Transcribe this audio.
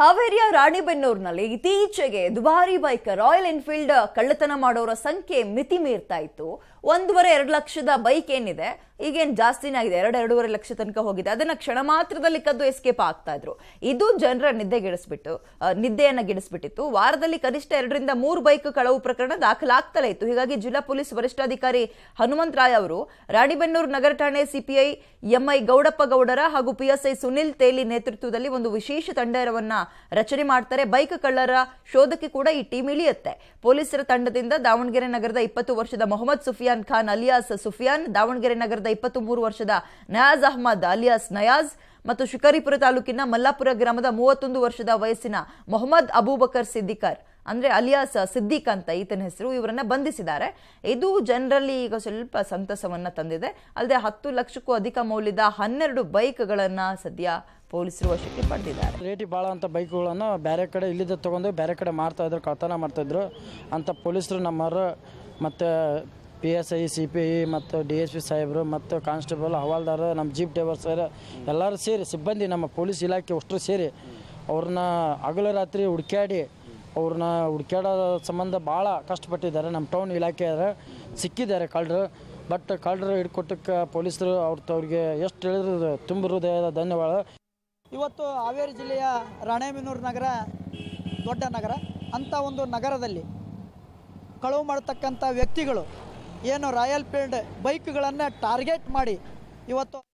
ಹಾವೇರಿಯ ರಾಣಿಬೆನ್ನೂರಿನಲ್ಲಿ ಇತ್ತೀಚೆಗೆ ದುಬಾರಿ ಬೈಕ್ ರಾಯಲ್ ಎನ್ಫೀಲ್ಡ್ ಕಳ್ಳತನ ಮಾಡೋರ ಸಂಖ್ಯೆ ಮಿತಿ ಮೀರ್ತಾ ಇತ್ತು ಒಂದೂವರೆ ಎರಡು ಲಕ್ಷದ ಬೈಕ್ ಏನಿದೆ ಈಗೇನು ಜಾಸ್ತಿನೇ ಆಗಿದೆ ಎರಡು ಎರಡೂವರೆ ಲಕ್ಷ ತನಕ ಹೋಗಿದೆ ಅದನ್ನ ಕ್ಷಣ ಮಾತ್ರದಲ್ಲಿ ಕದ್ದು ಎಸ್ಕೇಪ್ ಆಗ್ತಾ ಇದ್ರು ಇದು ಜನರ ನಿದ್ದೆಗೆಡಿಸ್ಬಿಟ್ಟು ನಿದ್ದೆಯನ್ನ ಗಿಡಿಸ್ಬಿಟ್ಟಿತ್ತು ವಾರದಲ್ಲಿ ಕನಿಷ್ಠ ಎರಡರಿಂದ ಮೂರು ಬೈಕ್ ಕಳವು ಪ್ರಕರಣ ದಾಖಲಾಗ್ತಲೇ ಇತ್ತು ಹೀಗಾಗಿ ಜಿಲ್ಲಾ ಪೊಲೀಸ್ ವರಿಷ್ಠಾಧಿಕಾರಿ ರಾಯ್ ಅವರು ರಾಣಿಬೆನ್ನೂರು ನಗರ ಠಾಣೆ ಸಿಪಿಐ ಎಂಐ ಗೌಡಪ್ಪ ಗೌಡರ ಹಾಗೂ ಪಿಎಸ್ಐ ಸುನಿಲ್ ತೇಲಿ ನೇತೃತ್ವದಲ್ಲಿ ಒಂದು ವಿಶೇಷ ತಂಡವನ್ನು ರಚನೆ ಮಾಡ್ತಾರೆ ಬೈಕ್ ಕಳ್ಳರ ಶೋಧಕ್ಕೆ ಕೂಡ ಈ ಟೀಮ್ ಇಳಿಯುತ್ತೆ ಪೊಲೀಸರ ತಂಡದಿಂದ ದಾವಣಗೆರೆ ನಗರದ ಇಪ್ಪತ್ತು ವರ್ಷದ ಮೊಹಮ್ಮದ್ ಸುಫಿಯಾನ್ ಖಾನ್ ಅಲಿಯಾಸ್ ಸುಫಿಯಾನ್ ದಾವಣಗೆರೆ ನಗರದ ಇಪ್ಪತ್ತು ಮೂರು ವರ್ಷದ ನಯಾಜ್ ಅಹಮದ್ ಅಲಿಯಾಸ್ ನಯಾಜ್ ಮತ್ತು ಶಿಕಾರಿಪುರ ತಾಲೂಕಿನ ಮಲ್ಲಾಪುರ ಗ್ರಾಮದ ಮೂವತ್ತೊಂದು ವರ್ಷದ ವಯಸ್ಸಿನ ಮೊಹಮ್ಮದ್ ಅಬೂಬಕರ್ ಸಿದ್ದಿಕರ್ ಅಂದರೆ ಅಲಿಯಾಸ್ ಸಿದ್ದಿಕ್ ಅಂತ ಈತನ ಹೆಸರು ಇವರನ್ನ ಬಂಧಿಸಿದ್ದಾರೆ ಇದು ಜನರಲ್ಲಿ ಈಗ ಸ್ವಲ್ಪ ಸಂತಸವನ್ನು ತಂದಿದೆ ಅಲ್ಲದೆ ಹತ್ತು ಲಕ್ಷಕ್ಕೂ ಅಧಿಕ ಮೌಲ್ಯದ ಹನ್ನೆರಡು ಬೈಕ್ಗಳನ್ನು ಸದ್ಯ ಪೊಲೀಸರು ವಶಕ್ಕೆ ಪಡೆದಿದ್ದಾರೆ ರೇಟಿ ಭಾಳ ಅಂತ ಬೈಕ್ಗಳನ್ನು ಬೇರೆ ಕಡೆ ಇಲ್ಲಿದ್ದ ತೊಗೊಂಡು ಬೇರೆ ಕಡೆ ಮಾಡ್ತಾ ಇದ್ರು ಕಳ್ತನ ಮಾಡ್ತಾಯಿದ್ರು ಅಂತ ಪೊಲೀಸರು ನಮ್ಮರು ಮತ್ತು P S I C P I ಮತ್ತು ಡಿ ಎಸ್ ಪಿ ಸಾಹೇಬರು ಮತ್ತು ಕಾನ್ಸ್ಟೇಬಲ್ ಹವಾಲ್ದಾರ ನಮ್ಮ ಜೀಪ್ ಡ್ರೈವರ್ ಸರ್ ಎಲ್ಲರೂ ಸೇರಿ ಸಿಬ್ಬಂದಿ ನಮ್ಮ ಪೊಲೀಸ್ ಇಲಾಖೆ ಅಷ್ಟರು ಸೇರಿ ಅವ್ರನ್ನ ಹಗಲು ರಾತ್ರಿ ಹುಡುಕಾಡಿ ಅವ್ರನ್ನ ಹುಡ್ಕ್ಯಾಡೋ ಸಂಬಂಧ ಭಾಳ ಕಷ್ಟಪಟ್ಟಿದ್ದಾರೆ ನಮ್ಮ ಟೌನ್ ಇಲಾಖೆಯವರು ಸಿಕ್ಕಿದ್ದಾರೆ ಕಳ್ಳರು ಬಟ್ ಕಳ್ಳರು ಹಿಡ್ಕೊಟ್ಟಕ್ಕೆ ಪೊಲೀಸರು ಅವ್ರ ತವ್ರಿಗೆ ಎಷ್ಟು ಹೇಳಿದ್ರು ತುಂಬ ಹೃದಯದ ಧನ್ಯವಾದ ಇವತ್ತು ಹಾವೇರಿ ಜಿಲ್ಲೆಯ ರಾಣೇಬೆನ್ನೂರು ನಗರ ದೊಡ್ಡ ನಗರ ಅಂಥ ಒಂದು ನಗರದಲ್ಲಿ ಕಳವು ಮಾಡತಕ್ಕಂಥ ವ್ಯಕ್ತಿಗಳು ಏನು ರಾಯಲ್ ಫೀಲ್ಡ್ ಬೈಕ್ಗಳನ್ನು ಟಾರ್ಗೆಟ್ ಮಾಡಿ ಇವತ್ತು